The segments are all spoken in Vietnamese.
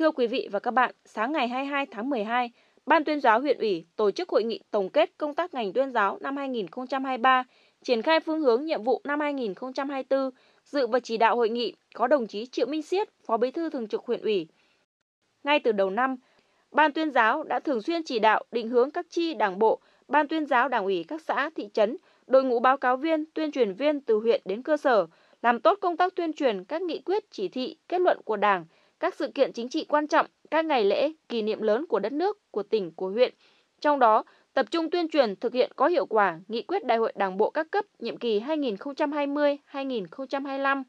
Thưa quý vị và các bạn, sáng ngày 22 tháng 12, Ban tuyên giáo huyện ủy tổ chức hội nghị tổng kết công tác ngành tuyên giáo năm 2023, triển khai phương hướng nhiệm vụ năm 2024, dự và chỉ đạo hội nghị có đồng chí Triệu Minh Siết, Phó Bí thư Thường trực huyện ủy. Ngay từ đầu năm, Ban tuyên giáo đã thường xuyên chỉ đạo định hướng các chi đảng bộ, Ban tuyên giáo đảng ủy các xã, thị trấn, đội ngũ báo cáo viên, tuyên truyền viên từ huyện đến cơ sở, làm tốt công tác tuyên truyền các nghị quyết, chỉ thị, kết luận của Đảng – các sự kiện chính trị quan trọng, các ngày lễ, kỷ niệm lớn của đất nước, của tỉnh, của huyện. Trong đó, tập trung tuyên truyền thực hiện có hiệu quả nghị quyết Đại hội Đảng bộ các cấp nhiệm kỳ 2020-2025,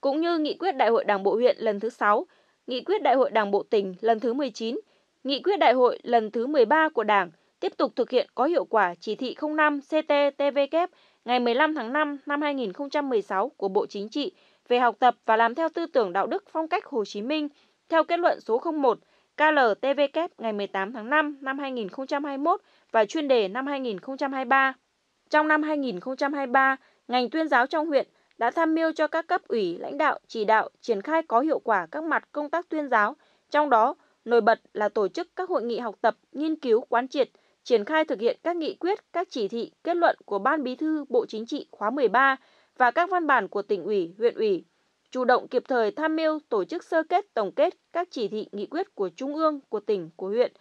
cũng như nghị quyết Đại hội Đảng bộ huyện lần thứ 6, nghị quyết Đại hội Đảng bộ tỉnh lần thứ 19, nghị quyết Đại hội lần thứ 13 của Đảng tiếp tục thực hiện có hiệu quả chỉ thị 05 CTTVK ngày 15 tháng 5 năm 2016 của Bộ Chính trị về học tập và làm theo tư tưởng đạo đức phong cách Hồ Chí Minh theo kết luận số 01 KLTVK e ngày 18 tháng 5 năm 2021 và chuyên đề năm 2023. Trong năm 2023, ngành tuyên giáo trong huyện đã tham mưu cho các cấp ủy, lãnh đạo, chỉ đạo, triển khai có hiệu quả các mặt công tác tuyên giáo, trong đó nổi bật là tổ chức các hội nghị học tập, nghiên cứu, quán triệt, triển khai thực hiện các nghị quyết, các chỉ thị, kết luận của Ban Bí thư Bộ Chính trị khóa 13 và các văn bản của tỉnh ủy, huyện ủy, chủ động kịp thời tham mưu tổ chức sơ kết tổng kết các chỉ thị nghị quyết của trung ương, của tỉnh, của huyện,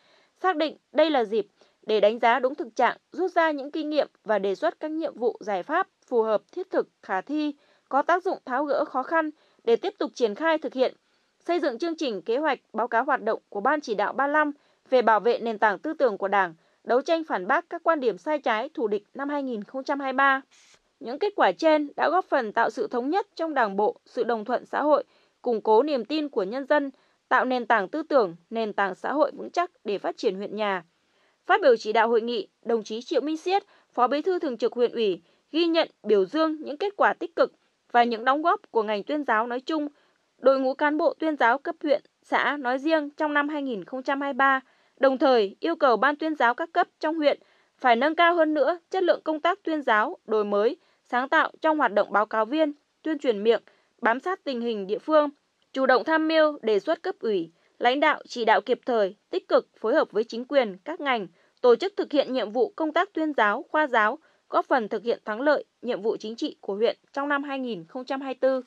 xác định đây là dịp để đánh giá đúng thực trạng, rút ra những kinh nghiệm và đề xuất các nhiệm vụ giải pháp phù hợp, thiết thực, khả thi, có tác dụng tháo gỡ khó khăn để tiếp tục triển khai thực hiện, xây dựng chương trình kế hoạch báo cáo hoạt động của Ban chỉ đạo 35 về bảo vệ nền tảng tư tưởng của Đảng, đấu tranh phản bác các quan điểm sai trái thù địch năm 2023. Những kết quả trên đã góp phần tạo sự thống nhất trong Đảng bộ, sự đồng thuận xã hội, củng cố niềm tin của nhân dân, tạo nền tảng tư tưởng, nền tảng xã hội vững chắc để phát triển huyện nhà. Phát biểu chỉ đạo hội nghị, đồng chí Triệu Minh Siết, Phó Bí thư Thường trực huyện ủy, ghi nhận biểu dương những kết quả tích cực và những đóng góp của ngành tuyên giáo nói chung, đội ngũ cán bộ tuyên giáo cấp huyện, xã nói riêng trong năm 2023, đồng thời yêu cầu ban tuyên giáo các cấp trong huyện phải nâng cao hơn nữa chất lượng công tác tuyên giáo, đổi mới, sáng tạo trong hoạt động báo cáo viên, tuyên truyền miệng, bám sát tình hình địa phương, chủ động tham mưu đề xuất cấp ủy, lãnh đạo chỉ đạo kịp thời, tích cực phối hợp với chính quyền, các ngành, tổ chức thực hiện nhiệm vụ công tác tuyên giáo, khoa giáo, góp phần thực hiện thắng lợi nhiệm vụ chính trị của huyện trong năm 2024.